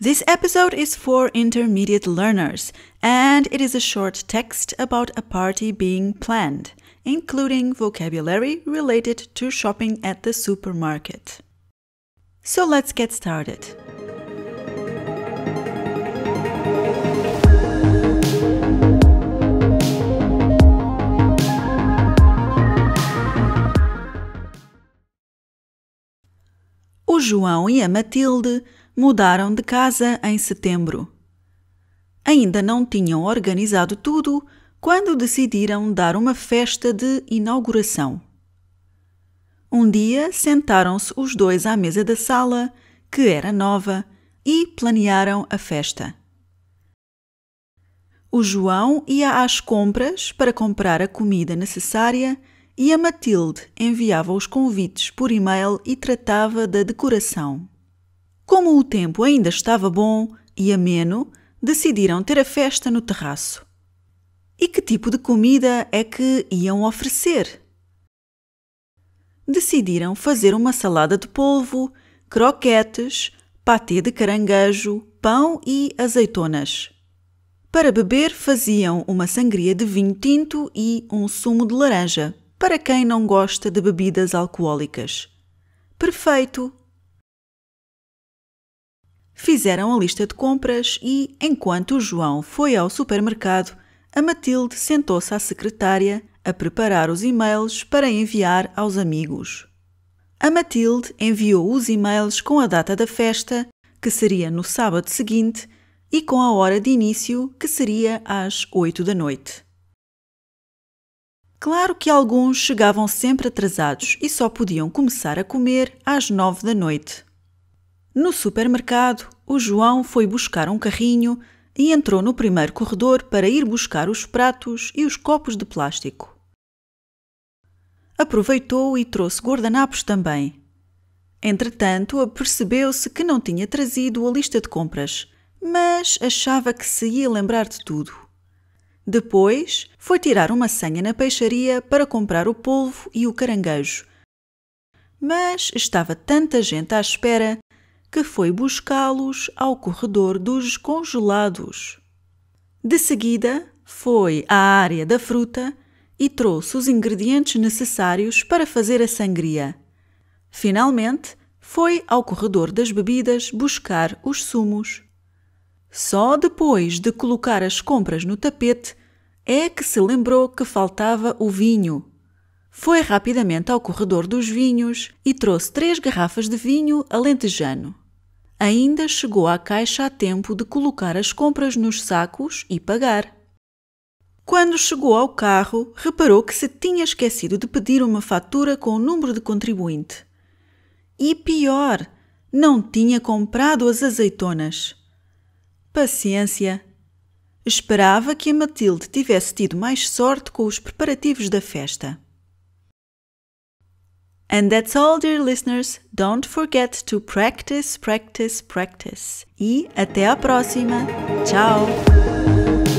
This episode is for intermediate learners, and it is a short text about a party being planned, including vocabulary related to shopping at the supermarket. So let's get started. O João e a Matilde mudaram de casa em setembro. Ainda não tinham organizado tudo quando decidiram dar uma festa de inauguração. Um dia sentaram-se os dois à mesa da sala, que era nova, e planearam a festa. O João ia às compras para comprar a comida necessária e a Matilde enviava os convites por e-mail e tratava da decoração. Como o tempo ainda estava bom e ameno, decidiram ter a festa no terraço. E que tipo de comida é que iam oferecer? Decidiram fazer uma salada de polvo, croquetes, patê de caranguejo, pão e azeitonas. Para beber, faziam uma sangria de vinho tinto e um sumo de laranja, para quem não gosta de bebidas alcoólicas. Perfeito fizeram a lista de compras e, enquanto o João foi ao supermercado, a Matilde sentou-se à secretária a preparar os e-mails para enviar aos amigos. A Matilde enviou os e-mails com a data da festa, que seria no sábado seguinte, e com a hora de início, que seria às oito da noite. Claro que alguns chegavam sempre atrasados e só podiam começar a comer às nove da noite. No supermercado, o João foi buscar um carrinho e entrou no primeiro corredor para ir buscar os pratos e os copos de plástico. Aproveitou e trouxe guardanapos também. Entretanto, percebeu se que não tinha trazido a lista de compras, mas achava que se ia lembrar de tudo. Depois, foi tirar uma senha na peixaria para comprar o polvo e o caranguejo. Mas estava tanta gente à espera que foi buscá-los ao corredor dos congelados. De seguida, foi à área da fruta e trouxe os ingredientes necessários para fazer a sangria. Finalmente, foi ao corredor das bebidas buscar os sumos. Só depois de colocar as compras no tapete é que se lembrou que faltava o vinho foi rapidamente ao corredor dos vinhos e trouxe três garrafas de vinho alentejano. Ainda chegou à caixa a tempo de colocar as compras nos sacos e pagar. Quando chegou ao carro, reparou que se tinha esquecido de pedir uma fatura com o número de contribuinte. E pior, não tinha comprado as azeitonas. Paciência. Esperava que a Matilde tivesse tido mais sorte com os preparativos da festa. And that's all, dear listeners. Don't forget to practice, practice, practice. E até a próxima. Ciao.